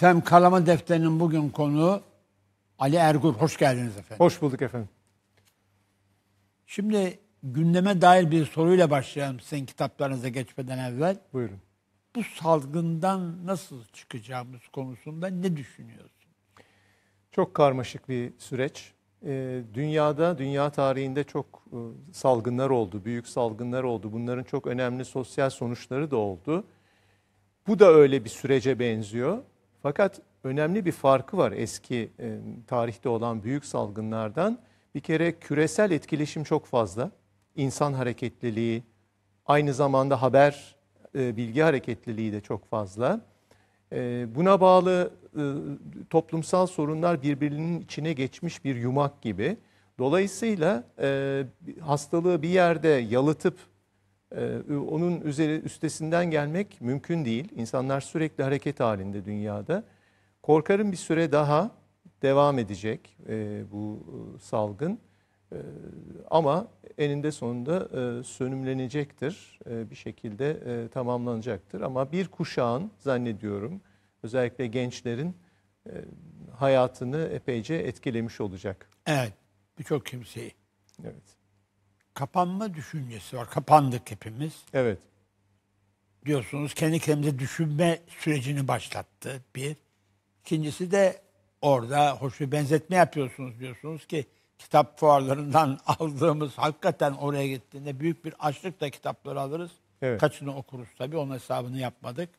Efendim Kalama Defteri'nin bugün konuğu Ali Ergur. Hoş geldiniz efendim. Hoş bulduk efendim. Şimdi gündeme dair bir soruyla başlayalım sizin kitaplarınıza geçmeden evvel. Buyurun. Bu salgından nasıl çıkacağımız konusunda ne düşünüyorsunuz? Çok karmaşık bir süreç. Ee, dünyada, dünya tarihinde çok e, salgınlar oldu, büyük salgınlar oldu. Bunların çok önemli sosyal sonuçları da oldu. Bu da öyle bir sürece benziyor. Fakat önemli bir farkı var eski e, tarihte olan büyük salgınlardan. Bir kere küresel etkileşim çok fazla. İnsan hareketliliği, aynı zamanda haber, e, bilgi hareketliliği de çok fazla. E, buna bağlı e, toplumsal sorunlar birbirinin içine geçmiş bir yumak gibi. Dolayısıyla e, hastalığı bir yerde yalıtıp ee, onun üzeri üstesinden gelmek mümkün değil. İnsanlar sürekli hareket halinde dünyada. Korkarım bir süre daha devam edecek e, bu e, salgın. E, ama eninde sonunda e, sönümlenecektir. E, bir şekilde e, tamamlanacaktır. Ama bir kuşağın zannediyorum özellikle gençlerin e, hayatını epeyce etkilemiş olacak. Evet. Birçok kimseyi. Evet kapanma düşüncesi var. Kapandık hepimiz. Evet. Diyorsunuz kendi kendimize düşünme sürecini başlattı bir. İkincisi de orada hoş bir benzetme yapıyorsunuz diyorsunuz ki kitap fuarlarından aldığımız hakikaten oraya gittiğinde büyük bir açlıkla kitapları alırız. Evet. Kaçını okuruz tabii onun hesabını yapmadık.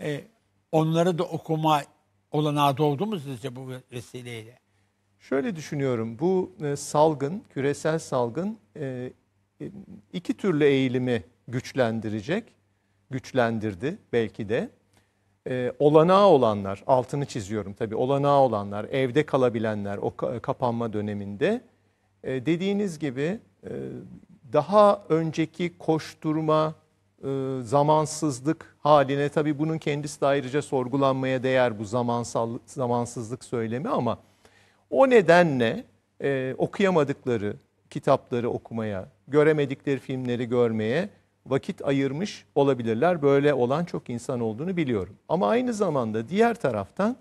ee, onları da okuma olanağı doğdu mu sizce bu vesileyle? Şöyle düşünüyorum, bu e, salgın, küresel salgın e, e, iki türlü eğilimi güçlendirecek, güçlendirdi belki de. Olanağı olanlar, altını çiziyorum tabii, olanağı olanlar, evde kalabilenler o kapanma döneminde dediğiniz gibi daha önceki koşturma, zamansızlık haline tabii bunun kendisi de ayrıca sorgulanmaya değer bu zamansal, zamansızlık söylemi ama o nedenle e, okuyamadıkları kitapları okumaya, göremedikleri filmleri görmeye vakit ayırmış olabilirler. Böyle olan çok insan olduğunu biliyorum. Ama aynı zamanda diğer taraftan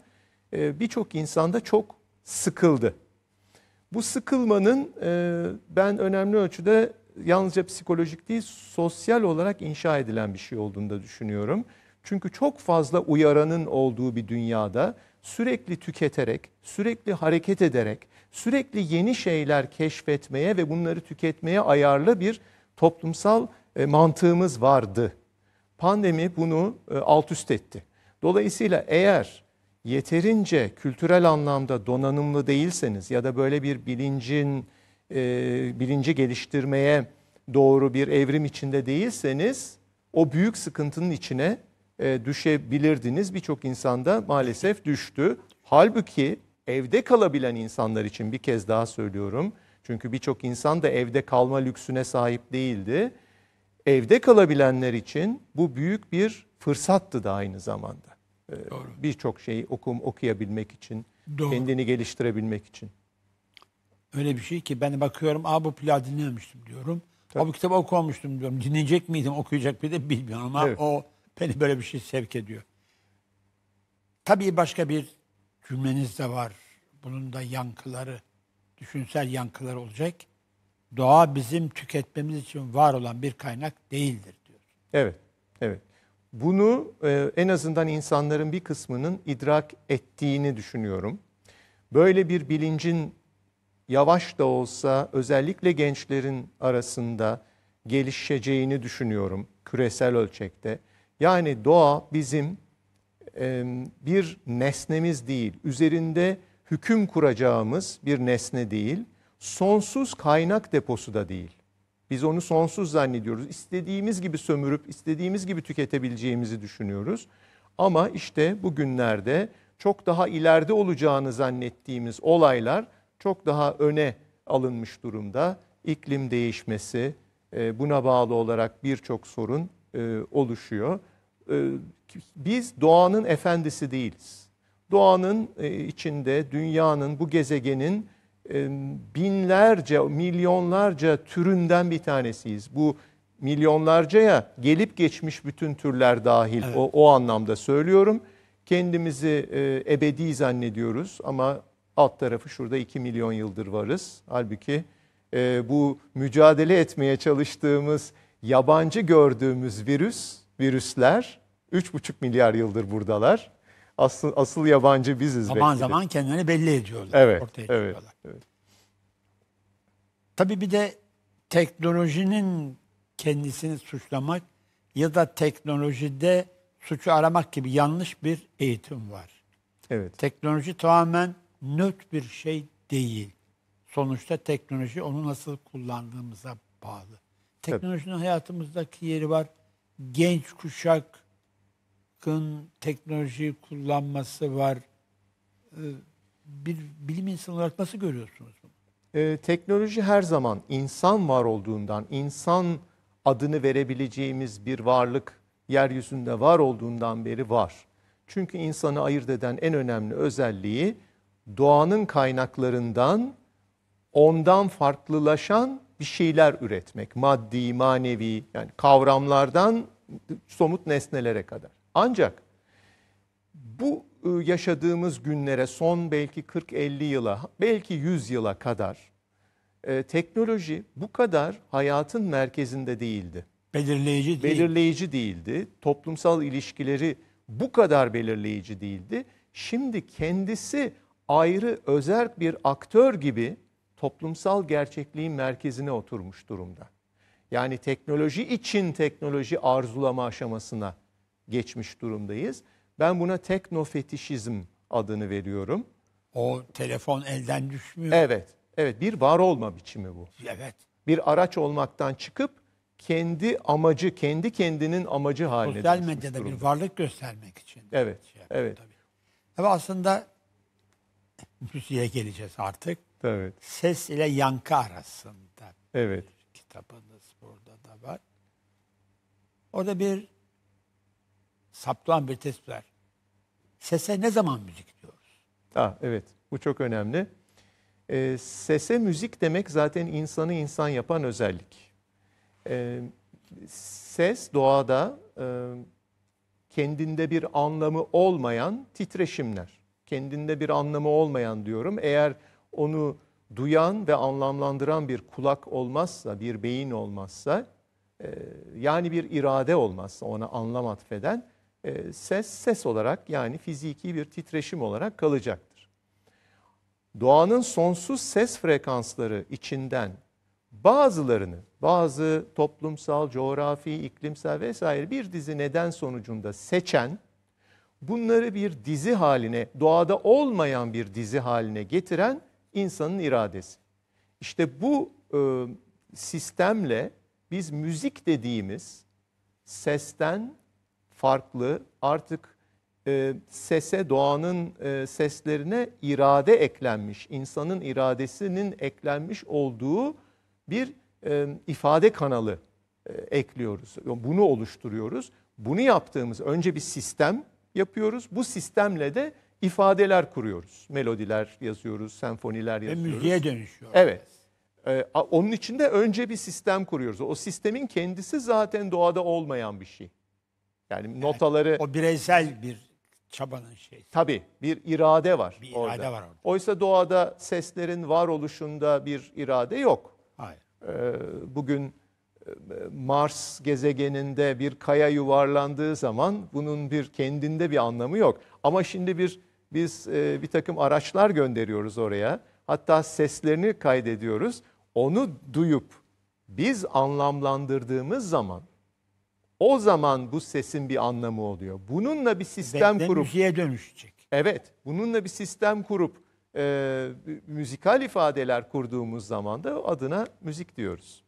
e, birçok insanda çok sıkıldı. Bu sıkılmanın e, ben önemli ölçüde yalnızca psikolojik değil sosyal olarak inşa edilen bir şey olduğunu da düşünüyorum. Çünkü çok fazla uyaranın olduğu bir dünyada sürekli tüketerek, sürekli hareket ederek, sürekli yeni şeyler keşfetmeye ve bunları tüketmeye ayarlı bir toplumsal e, mantığımız vardı. Pandemi bunu e, alt üst etti. Dolayısıyla eğer yeterince kültürel anlamda donanımlı değilseniz ya da böyle bir bilincin e, bilinci geliştirmeye doğru bir evrim içinde değilseniz o büyük sıkıntının içine e, düşebilirdiniz. Birçok insanda maalesef düştü. Halbuki evde kalabilen insanlar için bir kez daha söylüyorum. Çünkü birçok insan da evde kalma lüksüne sahip değildi. Evde kalabilenler için bu büyük bir fırsattı da aynı zamanda. Ee, Birçok şeyi okum okuyabilmek için, Doğru. kendini geliştirebilmek için. Öyle bir şey ki ben bakıyorum, "Aa bu plağı dinlememiştim." diyorum. Tabii. "Aa bu kitabı okumamıştım." diyorum. Dinleyecek miydim, okuyacak bir de bilmiyorum ama Evet. o beni böyle bir şey sevk ediyor. Tabii başka bir cümleniz de var. Bunun da yankıları, düşünsel yankıları olacak. Doğa bizim tüketmemiz için var olan bir kaynak değildir diyor. Evet, evet. Bunu e, en azından insanların bir kısmının idrak ettiğini düşünüyorum. Böyle bir bilincin yavaş da olsa özellikle gençlerin arasında gelişeceğini düşünüyorum küresel ölçekte. Yani doğa bizim e, bir nesnemiz değil, üzerinde hüküm kuracağımız bir nesne değil, sonsuz kaynak deposu da değil. Biz onu sonsuz zannediyoruz. İstediğimiz gibi sömürüp istediğimiz gibi tüketebileceğimizi düşünüyoruz. Ama işte bugünlerde çok daha ileride olacağını zannettiğimiz olaylar çok daha öne alınmış durumda. İklim değişmesi, e, buna bağlı olarak birçok sorun e, oluşuyor. Ee, biz doğanın efendisi değiliz. Doğanın e, içinde dünyanın, bu gezegenin e, binlerce, milyonlarca türünden bir tanesiyiz. Bu milyonlarcaya gelip geçmiş bütün türler dahil evet. o, o anlamda söylüyorum. Kendimizi e, ebedi zannediyoruz ama alt tarafı şurada 2 milyon yıldır varız. Halbuki bu mücadele etmeye çalıştığımız yabancı gördüğümüz virüs, virüsler 3,5 milyar yıldır buradalar. Asıl, asıl yabancı biziz zaman belki zaman kendilerini belli ediyorlar. Evet, ortaya evet, evet. Tabii bir de teknolojinin kendisini suçlamak ya da teknolojide suçu aramak gibi yanlış bir eğitim var. Evet. Teknoloji tamamen nöt bir şey değil. Sonuçta teknoloji onu nasıl kullandığımıza bağlı. Teknolojinin Tabii. hayatımızdaki yeri var. Genç kuşak yatkın teknoloji kullanması var. Ee, bir bilim insanı olarak nasıl görüyorsunuz bunu? Ee, teknoloji her zaman insan var olduğundan, insan adını verebileceğimiz bir varlık yeryüzünde var olduğundan beri var. Çünkü insanı ayırt eden en önemli özelliği doğanın kaynaklarından ondan farklılaşan bir şeyler üretmek. Maddi, manevi yani kavramlardan somut nesnelere kadar. Ancak bu ıı, yaşadığımız günlere son belki 40-50 yıla belki 100 yıla kadar e, teknoloji bu kadar hayatın merkezinde değildi. Belirleyici, değil. belirleyici değildi. Toplumsal ilişkileri bu kadar belirleyici değildi. Şimdi kendisi ayrı özel bir aktör gibi toplumsal gerçekliğin merkezine oturmuş durumda. Yani teknoloji için teknoloji arzulama aşamasına geçmiş durumdayız. Ben buna teknofetişizm adını veriyorum. O telefon elden düşmüyor. Evet. Evet bir var olma biçimi bu. Evet. Bir araç olmaktan çıkıp kendi amacı, kendi kendinin amacı haline Sosyal medyada durumda. bir varlık göstermek için. Evet. Şey yapıyor, evet. Tabii. Ama aslında müziğe geleceğiz artık. Evet. Ses ile yankı arasında. Evet. Kitabınız burada da var. Orada bir saplan bir tespitler. Sese ne zaman müzik diyoruz? Ha, ah, evet bu çok önemli. E, sese müzik demek zaten insanı insan yapan özellik. E, ses doğada e, kendinde bir anlamı olmayan titreşimler. Kendinde bir anlamı olmayan diyorum. Eğer onu duyan ve anlamlandıran bir kulak olmazsa, bir beyin olmazsa, e, yani bir irade olmazsa ona anlam atfeden e, ses ses olarak yani fiziki bir titreşim olarak kalacaktır. Doğanın sonsuz ses frekansları içinden bazılarını, bazı toplumsal, coğrafi, iklimsel vesaire bir dizi neden sonucunda seçen, bunları bir dizi haline, doğada olmayan bir dizi haline getiren insanın iradesi. İşte bu e, sistemle biz müzik dediğimiz sesten farklı. Artık e, sese, doğanın e, seslerine irade eklenmiş, insanın iradesinin eklenmiş olduğu bir e, ifade kanalı e, ekliyoruz. Bunu oluşturuyoruz. Bunu yaptığımız önce bir sistem yapıyoruz. Bu sistemle de ifadeler kuruyoruz. Melodiler yazıyoruz, senfoniler yazıyoruz. Ve müziğe dönüşüyor. Evet. Ee, onun için de önce bir sistem kuruyoruz. O sistemin kendisi zaten doğada olmayan bir şey. Yani notaları... O bireysel bir çabanın şeyi. Tabii bir irade var Bir irade orada. var orada. Oysa doğada seslerin varoluşunda bir irade yok. Hayır. Ee, bugün e, Mars gezegeninde bir kaya yuvarlandığı zaman bunun bir kendinde bir anlamı yok. Ama şimdi bir biz e, bir takım araçlar gönderiyoruz oraya. Hatta seslerini kaydediyoruz. Onu duyup biz anlamlandırdığımız zaman o zaman bu sesin bir anlamı oluyor. Bununla bir sistem Bekle kurup... müziğe dönüşecek. Evet, bununla bir sistem kurup e, müzikal ifadeler kurduğumuz zaman da adına müzik diyoruz.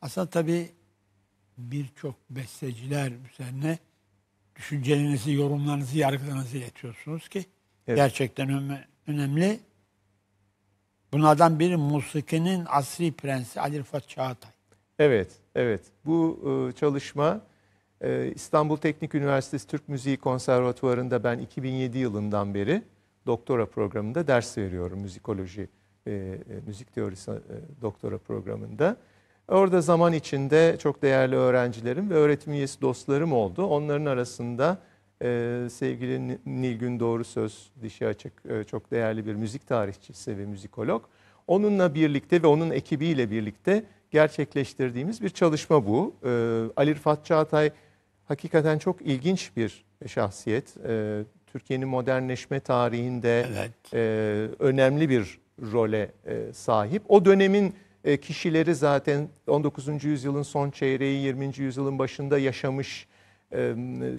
Aslında tabii birçok besteciler üzerine düşüncelerinizi, yorumlarınızı, yargılarınızı iletiyorsunuz ki evet. gerçekten önemli. Bunlardan biri musikinin asri prensi Ali Rıfat Çağatay. Evet. Evet, bu e, çalışma e, İstanbul Teknik Üniversitesi Türk Müziği Konservatuvarı'nda ben 2007 yılından beri doktora programında ders veriyorum müzikoloji, e, müzik teorisi doktora programında. Orada zaman içinde çok değerli öğrencilerim ve öğretim üyesi dostlarım oldu. Onların arasında sevgili Nilgün Doğru Söz, dişi açık, çok değerli bir müzik tarihçisi ve müzikolog. Onunla birlikte ve onun ekibiyle birlikte gerçekleştirdiğimiz bir çalışma bu. E, Ali Rıfat Çağatay hakikaten çok ilginç bir şahsiyet. E, Türkiye'nin modernleşme tarihinde evet. e, önemli bir role e, sahip. O dönemin e, kişileri zaten 19. yüzyılın son çeyreği, 20. yüzyılın başında yaşamış e,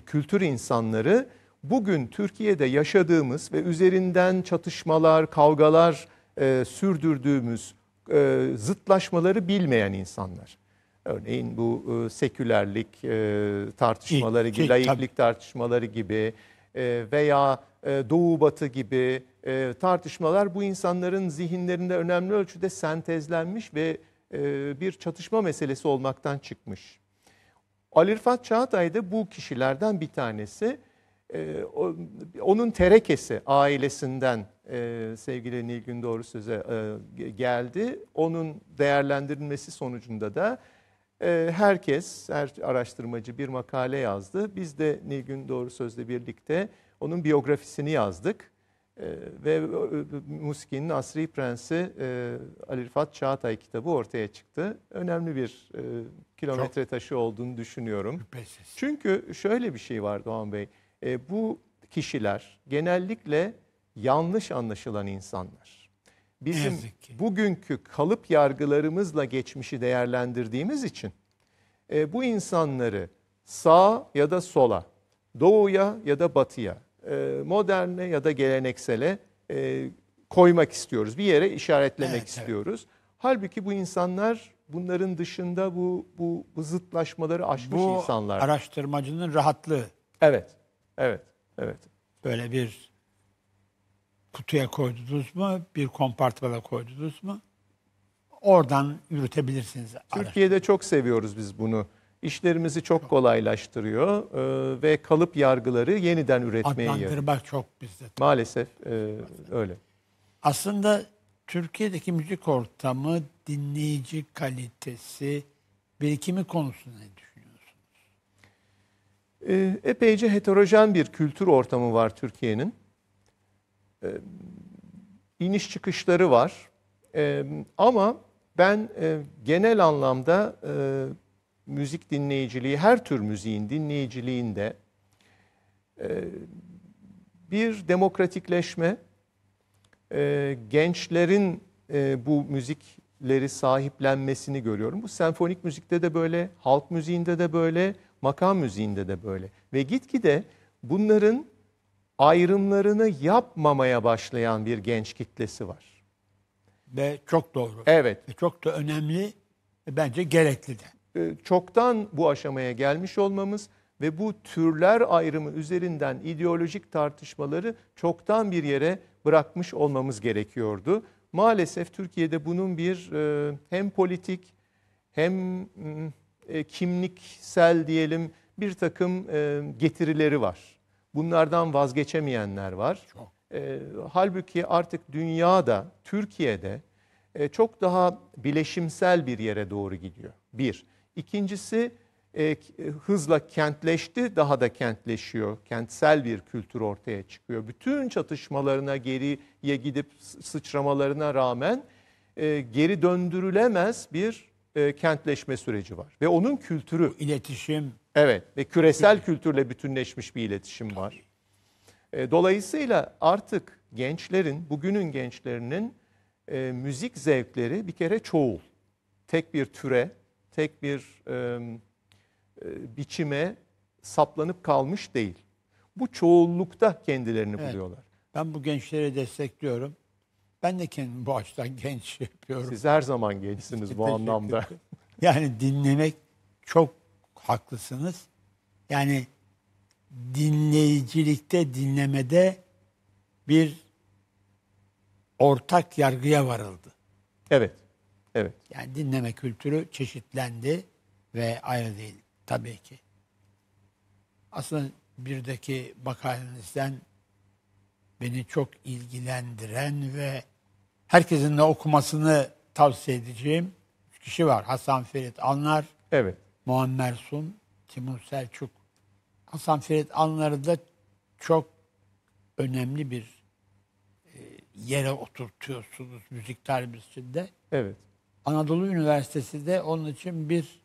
kültür insanları bugün Türkiye'de yaşadığımız ve üzerinden çatışmalar, kavgalar e, sürdürdüğümüz e, zıtlaşmaları bilmeyen insanlar. Örneğin bu e, sekülerlik e, tartışmaları, gibi, şey, laiklik tartışmaları gibi e, veya e, Doğu Batı gibi e, tartışmalar bu insanların zihinlerinde önemli ölçüde sentezlenmiş ve e, bir çatışma meselesi olmaktan çıkmış. Ali Rıfat Çağatay da bu kişilerden bir tanesi. E, o, onun terekesi ailesinden e, sevgili Nilgün Doğru Söz'e e, geldi. Onun değerlendirilmesi sonucunda da e, herkes, her araştırmacı bir makale yazdı. Biz de Nilgün Doğru Söz'le birlikte onun biyografisini yazdık. E, ve e, Muskin'in Asri Prensi e, Ali Rıfat Çağatay kitabı ortaya çıktı. Önemli bir e, kilometre Çok taşı olduğunu düşünüyorum. Şüphesiz. Çünkü şöyle bir şey var Doğan Bey. E, bu kişiler genellikle yanlış anlaşılan insanlar. Bizim bugünkü kalıp yargılarımızla geçmişi değerlendirdiğimiz için e, bu insanları sağ ya da sola, doğuya ya da batıya, e, moderne ya da geleneksele e, koymak istiyoruz. Bir yere işaretlemek evet, istiyoruz. Evet. Halbuki bu insanlar bunların dışında bu bu, bu zıtlaşmaları aşmış bu insanlar. Bu araştırmacının rahatlığı. Evet. Evet, evet. Böyle bir kutuya koydunuz mu, bir kompartmana koydunuz mu? Oradan yürütebilirsiniz. Türkiye'de çok seviyoruz biz bunu. İşlerimizi çok kolaylaştırıyor e, ve kalıp yargıları yeniden üretmeye yarıyor. Adlandırmak çok bizde. Maalesef e, öyle. Aslında Türkiye'deki müzik ortamı, dinleyici kalitesi, birikimi konusunda ne düşünüyorsunuz? Ee, epeyce heterojen bir kültür ortamı var Türkiye'nin. E, iniş çıkışları var. E, ama ben e, genel anlamda e, müzik dinleyiciliği, her tür müziğin dinleyiciliğinde e, bir demokratikleşme, e, gençlerin e, bu müzikleri sahiplenmesini görüyorum. Bu senfonik müzikte de böyle, halk müziğinde de böyle, Makam müziğinde de böyle. Ve gitgide bunların ayrımlarını yapmamaya başlayan bir genç kitlesi var. Ve çok doğru. Evet. Ve çok da önemli bence gerekli de. Ee, çoktan bu aşamaya gelmiş olmamız ve bu türler ayrımı üzerinden ideolojik tartışmaları çoktan bir yere bırakmış olmamız gerekiyordu. Maalesef Türkiye'de bunun bir e, hem politik hem hmm, e, kimliksel diyelim bir takım e, getirileri var. Bunlardan vazgeçemeyenler var. Çok. E, halbuki artık dünyada, Türkiye'de e, çok daha bileşimsel bir yere doğru gidiyor. Bir. İkincisi e, hızla kentleşti, daha da kentleşiyor. Kentsel bir kültür ortaya çıkıyor. Bütün çatışmalarına geriye gidip sıçramalarına rağmen e, geri döndürülemez bir e, kentleşme süreci var. Ve onun kültürü. İletişim. Evet ve küresel kültürle bütünleşmiş bir iletişim var. E, dolayısıyla artık gençlerin, bugünün gençlerinin e, müzik zevkleri bir kere çoğul. Tek bir türe, tek bir e, biçime saplanıp kalmış değil. Bu çoğullukta kendilerini evet. buluyorlar. Ben bu gençleri destekliyorum. Ben de kendimi bu açıdan genç şey yapıyorum. Siz her zaman gençsiniz bu anlamda. Yani dinlemek çok haklısınız. Yani dinleyicilikte, dinlemede bir ortak yargıya varıldı. Evet. Evet. Yani dinleme kültürü çeşitlendi ve ayrı değil tabii ki. Aslında birdeki bakalenizden beni çok ilgilendiren ve herkesin de okumasını tavsiye edeceğim üç kişi var. Hasan Ferit Anlar, evet. Muammer Sun, Timur Selçuk. Hasan Ferit Anlar'ı da çok önemli bir e, yere oturtuyorsunuz müzik tarihimizde Evet. Anadolu Üniversitesi de onun için bir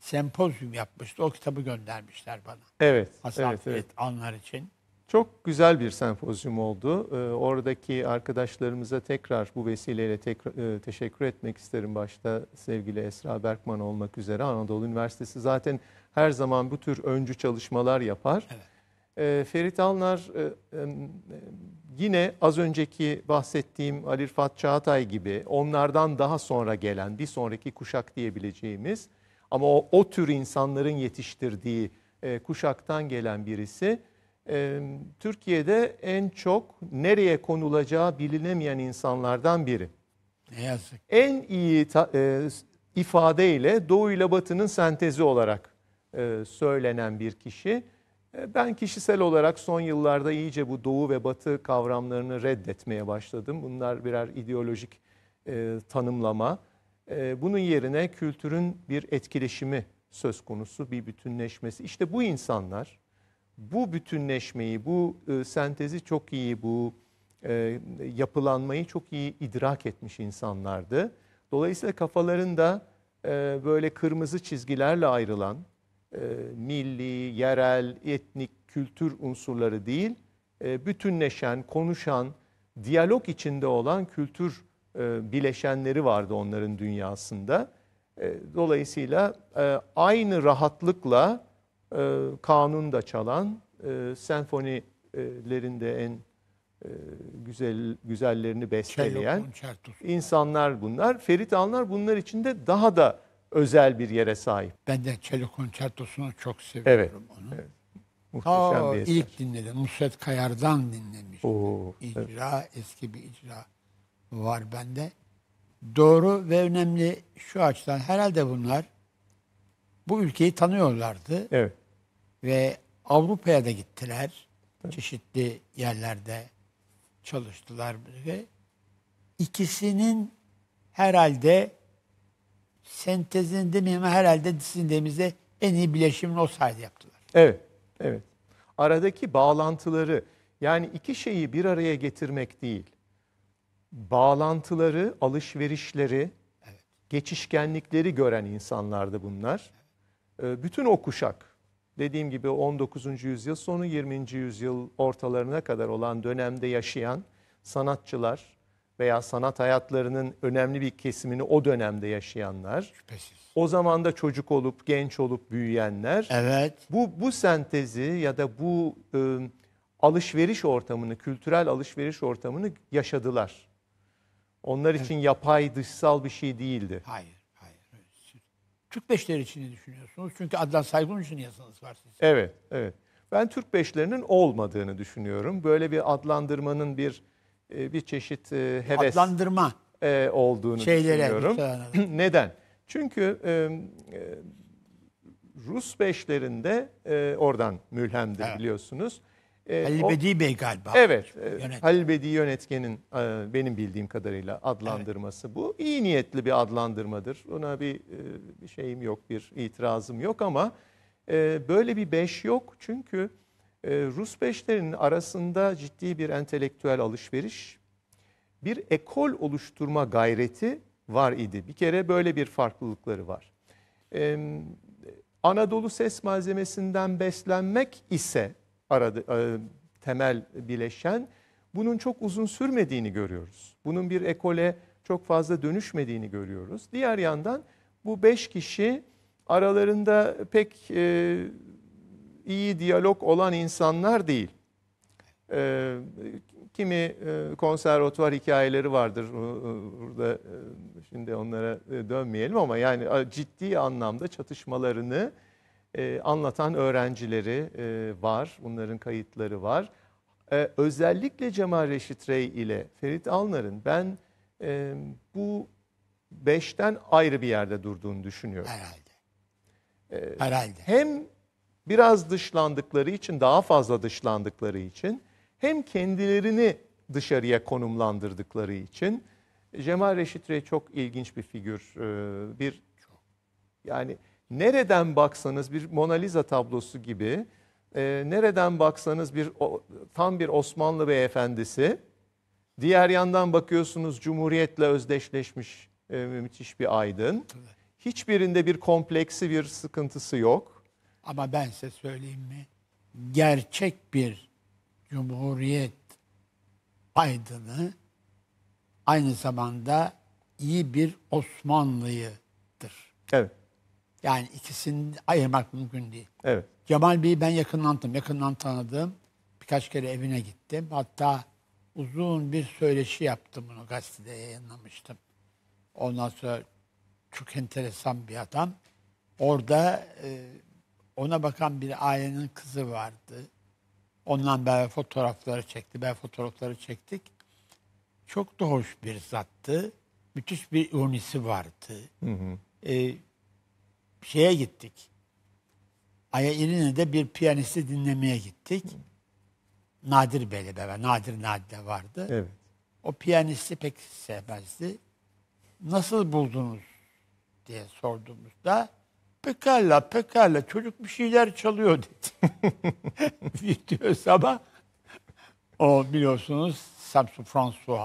sempozyum yapmıştı. O kitabı göndermişler bana. Evet. Hasan evet, Ferit evet. Anlar için. Çok güzel bir sempozyum oldu. Ee, oradaki arkadaşlarımıza tekrar bu vesileyle tekrar, e, teşekkür etmek isterim. Başta sevgili Esra Berkman olmak üzere Anadolu Üniversitesi zaten her zaman bu tür öncü çalışmalar yapar. Evet. Ee, Ferit Alnar e, yine az önceki bahsettiğim Ali Rıfat Çağatay gibi onlardan daha sonra gelen bir sonraki kuşak diyebileceğimiz ama o, o tür insanların yetiştirdiği e, kuşaktan gelen birisi e, Türkiye'de en çok nereye konulacağı bilinemeyen insanlardan biri. Ne yazık. En iyi ta, e, ifadeyle Doğu ile Batı'nın sentezi olarak e, söylenen bir kişi. E, ben kişisel olarak son yıllarda iyice bu Doğu ve Batı kavramlarını reddetmeye başladım. Bunlar birer ideolojik e, tanımlama. E, bunun yerine kültürün bir etkileşimi söz konusu, bir bütünleşmesi. İşte bu insanlar bu bütünleşmeyi, bu e, sentezi çok iyi, bu e, yapılanmayı çok iyi idrak etmiş insanlardı. Dolayısıyla kafalarında e, böyle kırmızı çizgilerle ayrılan e, milli, yerel, etnik, kültür unsurları değil, e, bütünleşen, konuşan, diyalog içinde olan kültür e, bileşenleri vardı onların dünyasında. E, dolayısıyla e, aynı rahatlıkla e, kanun da çalan, e, senfonilerinde en e, güzel güzellerini besteleyen insanlar bunlar. Ferit Anlar bunlar içinde daha da özel bir yere sahip. Ben de Çelo Konçertosu'nu çok seviyorum evet. onu. Evet. Muhteşem Oo, bir eser. İlk dinledim. Nusret Kayar'dan dinlemiş. Oo, icra, evet. eski bir icra var bende. Doğru ve önemli şu açıdan herhalde bunlar bu ülkeyi tanıyorlardı. Evet. Ve Avrupa'ya da gittiler. Evet. Çeşitli yerlerde çalıştılar ve ikisinin herhalde sentezini demeyeyim herhalde sizin en iyi bileşimini o sayede yaptılar. Evet, evet. Aradaki bağlantıları yani iki şeyi bir araya getirmek değil. Bağlantıları, alışverişleri, evet. geçişkenlikleri gören insanlardı bunlar. Evet. Ee, bütün o kuşak dediğim gibi 19. yüzyıl sonu 20. yüzyıl ortalarına kadar olan dönemde yaşayan sanatçılar veya sanat hayatlarının önemli bir kesimini o dönemde yaşayanlar, Şüphesiz. o zaman da çocuk olup genç olup büyüyenler, evet. bu bu sentezi ya da bu e, alışveriş ortamını, kültürel alışveriş ortamını yaşadılar. Onlar için yapay dışsal bir şey değildi. Hayır. Türk beşleri için ne düşünüyorsunuz? Çünkü Adnan Saygun için yasanız var sizin. Evet, evet. Ben Türk beşlerinin olmadığını düşünüyorum. Böyle bir adlandırmanın bir e, bir çeşit e, heves adlandırma e, olduğunu şeylere, düşünüyorum. Neden? Çünkü Rus beşlerinde oradan mülhemdir evet. biliyorsunuz. E, Halil Bedi Bey galiba. Evet. E, Yönetmen. Halil Bedi yönetkenin e, benim bildiğim kadarıyla adlandırması evet. bu. İyi niyetli bir adlandırmadır. Ona bir, e, bir şeyim yok, bir itirazım yok ama e, böyle bir beş yok. Çünkü e, Rus beşlerinin arasında ciddi bir entelektüel alışveriş, bir ekol oluşturma gayreti var idi. Bir kere böyle bir farklılıkları var. E, Anadolu ses malzemesinden beslenmek ise aradı, e, temel bileşen. Bunun çok uzun sürmediğini görüyoruz. Bunun bir ekole çok fazla dönüşmediğini görüyoruz. Diğer yandan bu beş kişi aralarında pek e, iyi diyalog olan insanlar değil. E, kimi e, konservatuvar hikayeleri vardır. Burada e, şimdi onlara e, dönmeyelim ama yani ciddi anlamda çatışmalarını e, anlatan öğrencileri e, var. Bunların kayıtları var. E, özellikle Cemal Reşit Rey ile Ferit Alnar'ın ben bu beşten ayrı bir yerde durduğunu düşünüyorum. Herhalde. Herhalde. Hem biraz dışlandıkları için, daha fazla dışlandıkları için hem kendilerini dışarıya konumlandırdıkları için Cemal Reşit Rey çok ilginç bir figür. bir yani Nereden baksanız bir Mona Lisa tablosu gibi, e, nereden baksanız bir tam bir Osmanlı beyefendisi, diğer yandan bakıyorsunuz Cumhuriyet'le özdeşleşmiş e, müthiş bir aydın. Hiçbirinde bir kompleksi bir sıkıntısı yok. Ama ben size söyleyeyim mi? Gerçek bir Cumhuriyet aydını aynı zamanda iyi bir Osmanlıyıdır. Evet. Yani ikisini ayırmak mümkün değil. Evet. Cemal Bey'i ben yakından tanıdım, yakından tanıdım. Birkaç kere evine gittim. Hatta uzun bir söyleşi yaptım bunu gazetede yayınlamıştım. Ondan sonra çok enteresan bir adam. Orada e, ona bakan bir ailenin kızı vardı. Ondan beraber fotoğrafları çekti. Ben fotoğrafları çektik. Çok da hoş bir zattı. Müthiş bir unisi vardı. Hı hı. E, şeye gittik. Aya de bir piyanisti dinlemeye gittik. Nadir Bey'le beraber. Nadir Nadide vardı. Evet. O piyanisti pek sevmezdi. Nasıl buldunuz diye sorduğumuzda pekala pekala çocuk bir şeyler çalıyor dedi. Video sabah. o biliyorsunuz Samsun François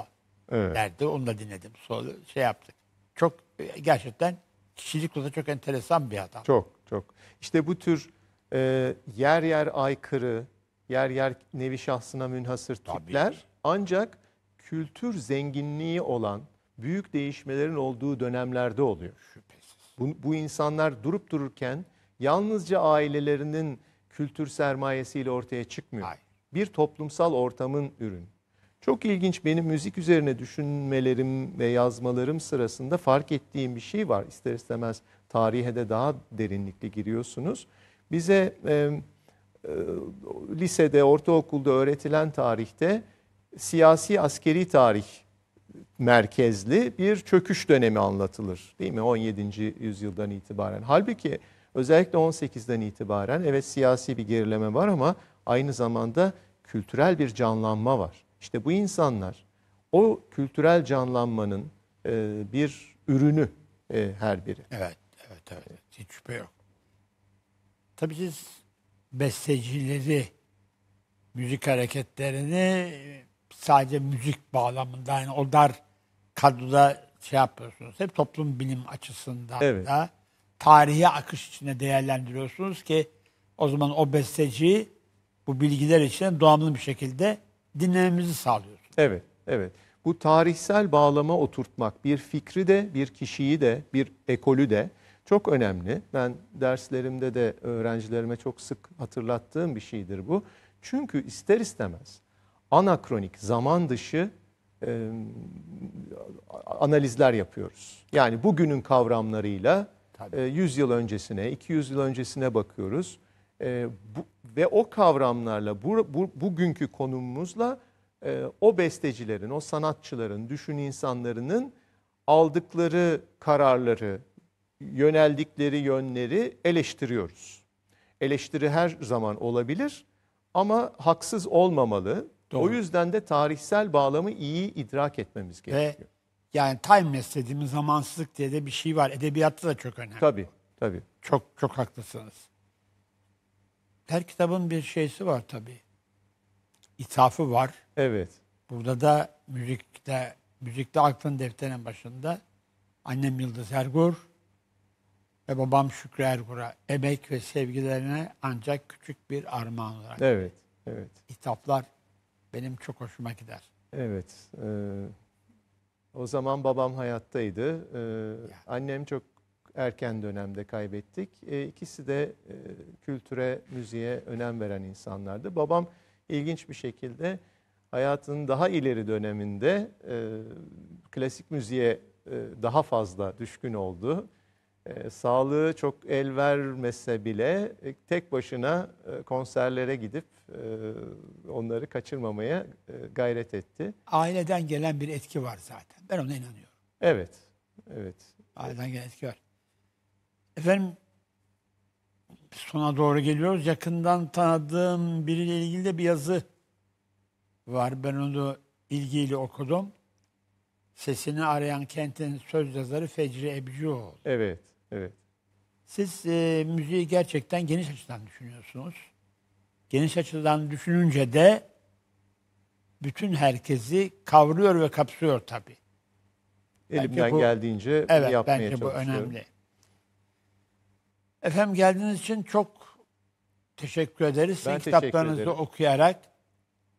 evet. derdi. Onu da dinledim. Sonra şey yaptık. Çok gerçekten kişilik olarak çok enteresan bir adam. Çok çok. İşte bu tür e, yer yer aykırı, yer yer nevi şahsına münhasır tipler Tabii. ancak kültür zenginliği olan büyük değişmelerin olduğu dönemlerde oluyor. Şüphesiz. Bu, bu insanlar durup dururken yalnızca ailelerinin kültür sermayesiyle ortaya çıkmıyor. Hayır. Bir toplumsal ortamın ürünü. Çok ilginç benim müzik üzerine düşünmelerim ve yazmalarım sırasında fark ettiğim bir şey var. İster istemez tarihe de daha derinlikli giriyorsunuz. Bize e, e, lisede, ortaokulda öğretilen tarihte siyasi askeri tarih merkezli bir çöküş dönemi anlatılır. Değil mi? 17. yüzyıldan itibaren. Halbuki özellikle 18'den itibaren evet siyasi bir gerileme var ama aynı zamanda kültürel bir canlanma var. İşte bu insanlar o kültürel canlanmanın e, bir ürünü e, her biri. Evet, evet, evet. Hiç şüphe yok. Tabii siz bestecileri, müzik hareketlerini e, sadece müzik bağlamında yani o dar kadroda şey yapıyorsunuz. Hep toplum bilim açısından evet. da tarihi akış içinde değerlendiriyorsunuz ki o zaman o besteci bu bilgiler için doğal bir şekilde dinlememizi sağlıyor. Evet, evet. Bu tarihsel bağlama oturtmak bir fikri de, bir kişiyi de, bir ekolü de çok önemli. Ben derslerimde de öğrencilerime çok sık hatırlattığım bir şeydir bu. Çünkü ister istemez anakronik, zaman dışı e, analizler yapıyoruz. Yani bugünün kavramlarıyla e, 100 yıl öncesine, 200 yıl öncesine bakıyoruz. E, bu, ve o kavramlarla, bu, bu, bugünkü konumumuzla e, o bestecilerin, o sanatçıların, düşün insanlarının aldıkları kararları, yöneldikleri yönleri eleştiriyoruz. Eleştiri her zaman olabilir ama haksız olmamalı. Doğru. O yüzden de tarihsel bağlamı iyi idrak etmemiz gerekiyor. Ve yani timeless dediğimiz zamansızlık diye de bir şey var. Edebiyatta da çok önemli. Tabii, tabii. Çok çok haklısınız. Her kitabın bir şeysi var tabi. İtafı var. Evet. Burada da müzikte, müzikte aklın defterinin başında annem Yıldız Ergur ve babam Şükrü Ergur'a emek ve sevgilerine ancak küçük bir armağan olarak. Evet, evet. İtaflar benim çok hoşuma gider. Evet. E, o zaman babam hayattaydı. E, Annem çok erken dönemde kaybettik. E, ikisi de e, kültüre, müziğe önem veren insanlardı. Babam ilginç bir şekilde hayatının daha ileri döneminde e, klasik müziğe e, daha fazla düşkün oldu. E, sağlığı çok el vermese bile e, tek başına e, konserlere gidip e, onları kaçırmamaya e, gayret etti. Aileden gelen bir etki var zaten. Ben ona inanıyorum. Evet, evet. Aileden gelen etki var. Efendim sona doğru geliyoruz. Yakından tanıdığım biriyle ilgili de bir yazı var. Ben onu ilgiyle okudum. Sesini arayan kentin söz yazarı Fecri Ebcioğlu. Evet, evet. Siz e, müziği gerçekten geniş açıdan düşünüyorsunuz. Geniş açıdan düşününce de bütün herkesi kavruyor ve kapsıyor tabii. Elimden bu, geldiğince evet, yapmaya çalışıyorum. Evet, bence bu önemli. Efendim geldiğiniz için çok teşekkür ederiz. Sizin Ben kitaplarınızı ederim. okuyarak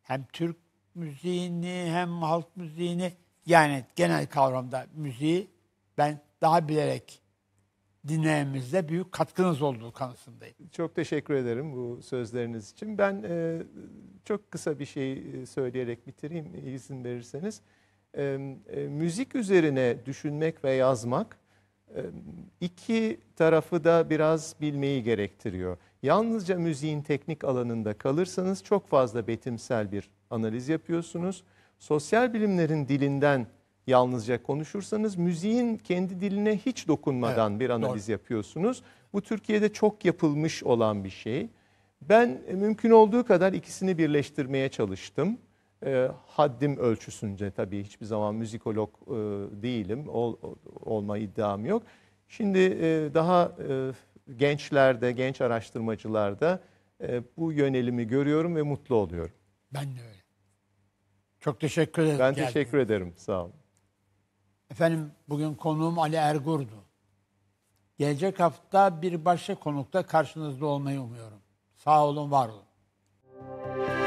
hem Türk müziğini hem halk müziğini yani genel kavramda müziği ben daha bilerek dinlememizde büyük katkınız olduğu kanısındayım. Çok teşekkür ederim bu sözleriniz için. Ben e, çok kısa bir şey e, söyleyerek bitireyim izin verirseniz. E, e, müzik üzerine düşünmek ve yazmak iki tarafı da biraz bilmeyi gerektiriyor. Yalnızca müziğin teknik alanında kalırsanız çok fazla betimsel bir analiz yapıyorsunuz. Sosyal bilimlerin dilinden yalnızca konuşursanız müziğin kendi diline hiç dokunmadan evet, bir analiz doğru. yapıyorsunuz. Bu Türkiye'de çok yapılmış olan bir şey. Ben mümkün olduğu kadar ikisini birleştirmeye çalıştım e, haddim ölçüsünce tabii hiçbir zaman müzikolog e, değilim. Ol, olma iddiam yok. Şimdi e, daha e, gençlerde, genç araştırmacılarda e, bu yönelimi görüyorum ve mutlu oluyorum. Ben de öyle. Çok teşekkür ederim. Ben geldiniz. teşekkür ederim. Sağ olun. Efendim bugün konuğum Ali Ergur'du. Gelecek hafta bir başka konukta karşınızda olmayı umuyorum. Sağ olun, var olun.